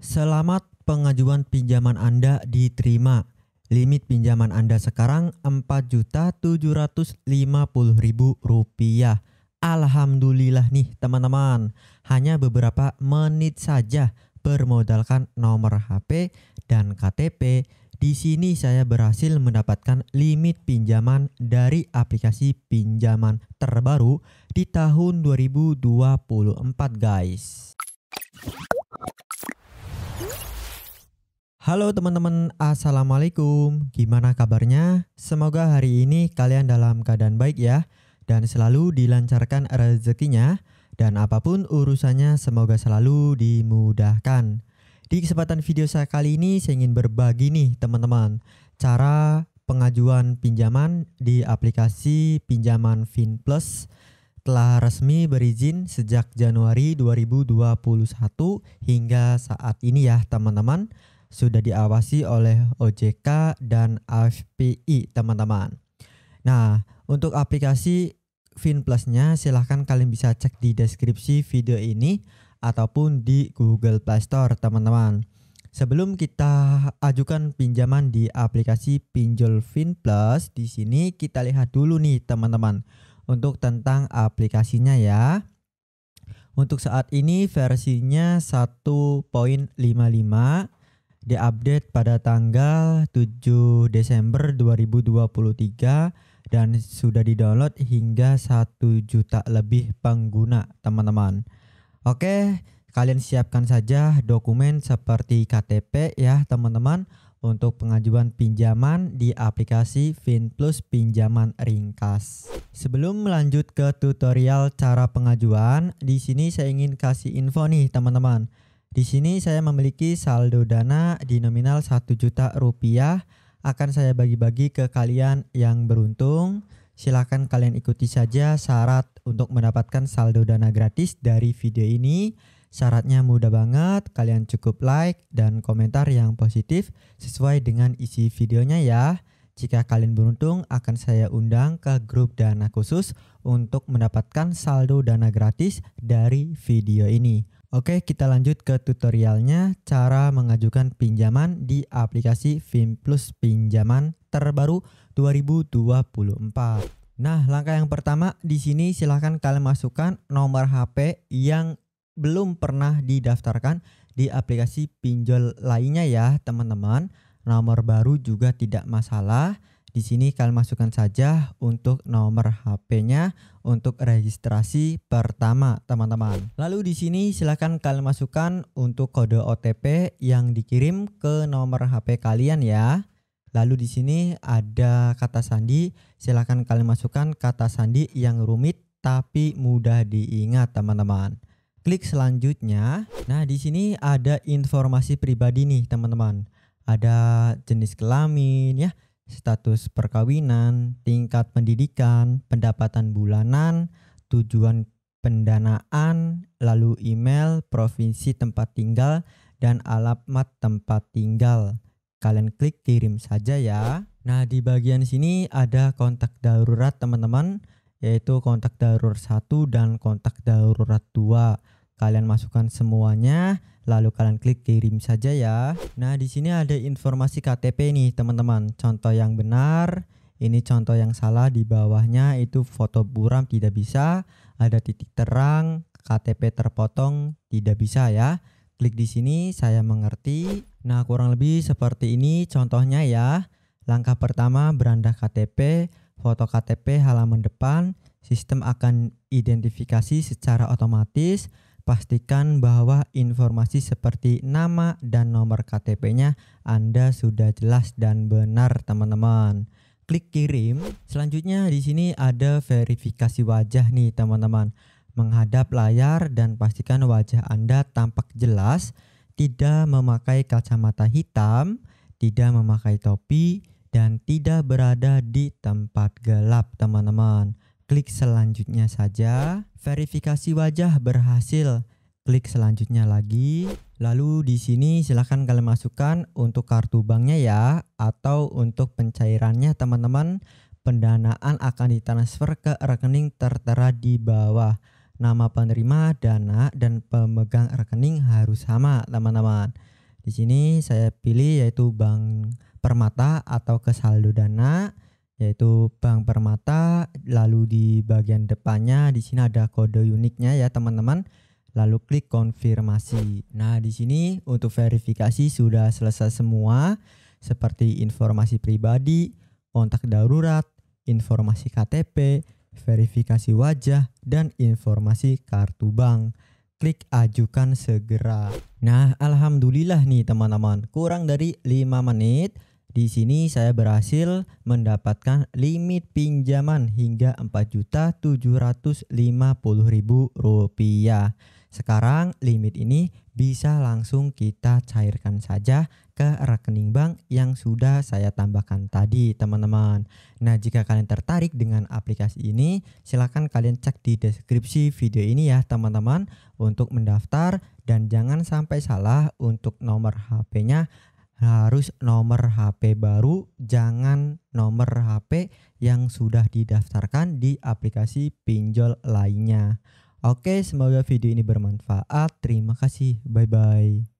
Selamat pengajuan pinjaman Anda diterima. Limit pinjaman Anda sekarang Rp4.750.000. Alhamdulillah nih teman-teman. Hanya beberapa menit saja bermodalkan nomor HP dan KTP. Di sini saya berhasil mendapatkan limit pinjaman dari aplikasi pinjaman terbaru di tahun 2024 guys. Halo teman-teman, Assalamualaikum. Gimana kabarnya? Semoga hari ini kalian dalam keadaan baik ya, dan selalu dilancarkan rezekinya, dan apapun urusannya semoga selalu dimudahkan. Di kesempatan video saya kali ini, saya ingin berbagi nih teman-teman, cara pengajuan pinjaman di aplikasi pinjaman FinPlus telah resmi berizin sejak Januari 2021 hingga saat ini ya teman-teman sudah diawasi oleh OJK dan AFPI teman-teman. Nah, untuk aplikasi FinPlusnya silahkan kalian bisa cek di deskripsi video ini ataupun di Google Play Store teman-teman. Sebelum kita ajukan pinjaman di aplikasi Pinjol FinPlus, di sini kita lihat dulu nih teman-teman untuk tentang aplikasinya ya. Untuk saat ini versinya 1.55 diupdate pada tanggal 7 Desember 2023 dan sudah didownload hingga 1 juta lebih pengguna teman-teman. Oke, kalian siapkan saja dokumen seperti KTP ya teman-teman untuk pengajuan pinjaman di aplikasi FinPlus Pinjaman Ringkas. Sebelum melanjut ke tutorial cara pengajuan, di sini saya ingin kasih info nih teman-teman di sini saya memiliki saldo dana di nominal 1 juta rupiah akan saya bagi-bagi ke kalian yang beruntung. Silahkan kalian ikuti saja syarat untuk mendapatkan saldo dana gratis dari video ini. Syaratnya mudah banget, kalian cukup like dan komentar yang positif sesuai dengan isi videonya ya. Jika kalian beruntung akan saya undang ke grup dana khusus untuk mendapatkan saldo dana gratis dari video ini. Oke, kita lanjut ke tutorialnya cara mengajukan pinjaman di aplikasi Finplus Pinjaman terbaru 2024. Nah, langkah yang pertama di sini silahkan kalian masukkan nomor HP yang belum pernah didaftarkan di aplikasi pinjol lainnya ya teman-teman. Nomor baru juga tidak masalah. Di sini kalian masukkan saja untuk nomor HP-nya untuk registrasi pertama, teman-teman. Lalu di sini silakan kalian masukkan untuk kode OTP yang dikirim ke nomor HP kalian ya. Lalu di sini ada kata sandi, silakan kalian masukkan kata sandi yang rumit tapi mudah diingat, teman-teman. Klik selanjutnya. Nah, di sini ada informasi pribadi nih, teman-teman. Ada jenis kelamin ya status perkawinan, tingkat pendidikan, pendapatan bulanan, tujuan pendanaan, lalu email, provinsi tempat tinggal, dan alamat tempat tinggal. Kalian klik kirim saja ya. Nah, di bagian sini ada kontak darurat teman-teman, yaitu kontak darurat 1 dan kontak darurat 2. Kalian masukkan semuanya, lalu kalian klik kirim saja ya. Nah, di sini ada informasi KTP nih, teman-teman. Contoh yang benar, ini contoh yang salah di bawahnya itu foto buram tidak bisa, ada titik terang, KTP terpotong tidak bisa ya. Klik di sini, saya mengerti. Nah, kurang lebih seperti ini contohnya ya. Langkah pertama, beranda KTP, foto KTP halaman depan, sistem akan identifikasi secara otomatis pastikan bahwa informasi seperti nama dan nomor KTP-nya Anda sudah jelas dan benar, teman-teman. Klik kirim. Selanjutnya di sini ada verifikasi wajah nih, teman-teman. Menghadap layar dan pastikan wajah Anda tampak jelas, tidak memakai kacamata hitam, tidak memakai topi, dan tidak berada di tempat gelap, teman-teman. Klik selanjutnya saja. Verifikasi wajah berhasil. Klik selanjutnya lagi. Lalu di sini silahkan kalian masukkan untuk kartu banknya ya atau untuk pencairannya teman-teman. Pendanaan akan ditransfer ke rekening tertera di bawah. Nama penerima dana dan pemegang rekening harus sama teman-teman. Di sini saya pilih yaitu Bank Permata atau ke saldo dana yaitu Bank Permata. Lalu di bagian depannya di sini ada kode uniknya ya teman-teman. Lalu klik konfirmasi. Nah, di sini untuk verifikasi sudah selesai semua seperti informasi pribadi, kontak darurat, informasi KTP, verifikasi wajah, dan informasi kartu bank. Klik ajukan segera. Nah, alhamdulillah nih teman-teman, kurang dari 5 menit di sini saya berhasil mendapatkan limit pinjaman hingga Rp4.750.000. Sekarang limit ini bisa langsung kita cairkan saja ke rekening bank yang sudah saya tambahkan tadi teman-teman. Nah jika kalian tertarik dengan aplikasi ini silahkan kalian cek di deskripsi video ini ya teman-teman untuk mendaftar dan jangan sampai salah untuk nomor HP-nya harus nomor HP baru, jangan nomor HP yang sudah didaftarkan di aplikasi pinjol lainnya. Oke, semoga video ini bermanfaat. Terima kasih. Bye bye.